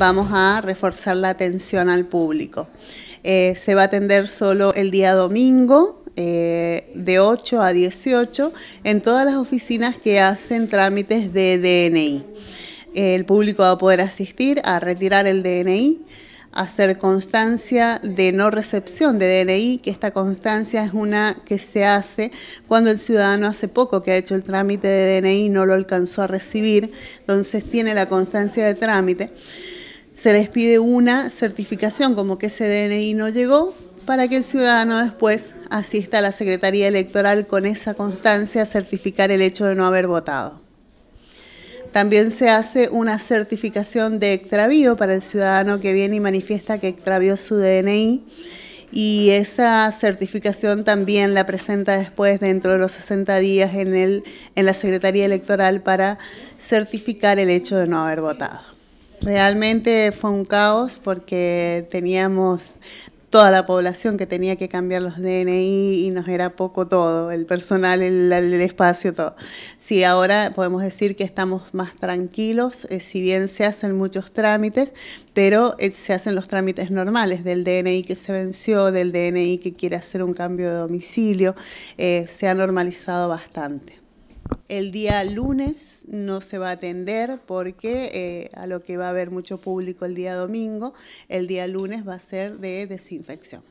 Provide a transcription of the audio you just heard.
vamos a reforzar la atención al público. Eh, se va a atender solo el día domingo. Eh, de 8 a 18 en todas las oficinas que hacen trámites de DNI. El público va a poder asistir a retirar el DNI, hacer constancia de no recepción de DNI, que esta constancia es una que se hace cuando el ciudadano hace poco que ha hecho el trámite de DNI no lo alcanzó a recibir, entonces tiene la constancia de trámite se les pide una certificación como que ese DNI no llegó para que el ciudadano después asista a la Secretaría Electoral con esa constancia a certificar el hecho de no haber votado. También se hace una certificación de extravío para el ciudadano que viene y manifiesta que extravió su DNI y esa certificación también la presenta después dentro de los 60 días en, el, en la Secretaría Electoral para certificar el hecho de no haber votado. Realmente fue un caos porque teníamos toda la población que tenía que cambiar los DNI y nos era poco todo, el personal, el, espacio, todo. Sí, ahora podemos decir que estamos más tranquilos, eh, si bien se hacen muchos trámites, pero eh, se hacen los trámites normales del DNI que se venció, del DNI que quiere hacer un cambio de domicilio, eh, se ha normalizado bastante. El día lunes no se va a atender porque eh, a lo que va a haber mucho público el día domingo, el día lunes va a ser de desinfección.